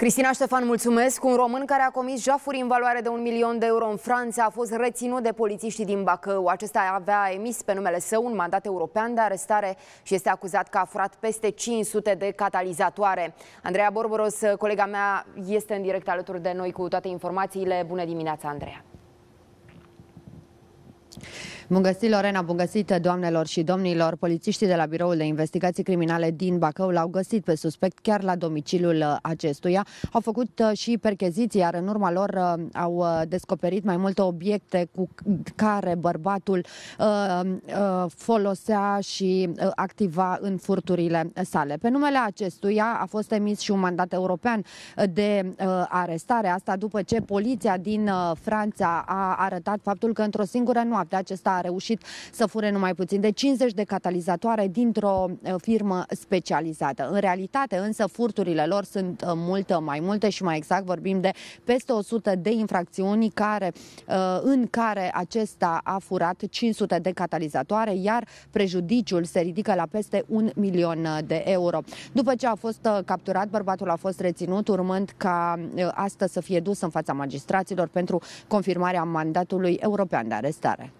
Cristina Ștefan, mulțumesc. Un român care a comis jafuri în valoare de un milion de euro în Franța a fost reținut de polițiștii din Bacău. Acesta avea emis pe numele său un mandat european de arestare și este acuzat că a furat peste 500 de catalizatoare. Andreea Borboros, colega mea, este în direct alături de noi cu toate informațiile. Bună dimineața, Andreea! Bun găsit, Lorena, bun găsit, doamnelor și domnilor. Polițiștii de la Biroul de Investigații Criminale din Bacău l-au găsit pe suspect chiar la domiciliul uh, acestuia. Au făcut uh, și percheziții, iar în urma lor uh, au descoperit mai multe obiecte cu care bărbatul folosea și activa în furturile sale. Pe numele acestuia a fost emis și un mandat european de arestare, asta după ce poliția din Franța a arătat faptul că într-o singură noapte acesta a reușit să fure numai puțin de 50 de catalizatoare dintr-o uh, firmă specializată. În realitate, însă, furturile lor sunt uh, multe uh, mai multe și mai exact vorbim de peste 100 de infracțiuni care, în care acesta a furat 500 de catalizatoare, iar prejudiciul se ridică la peste un milion de euro. După ce a fost capturat, bărbatul a fost reținut, urmând ca astăzi să fie dus în fața magistraților pentru confirmarea mandatului european de arestare.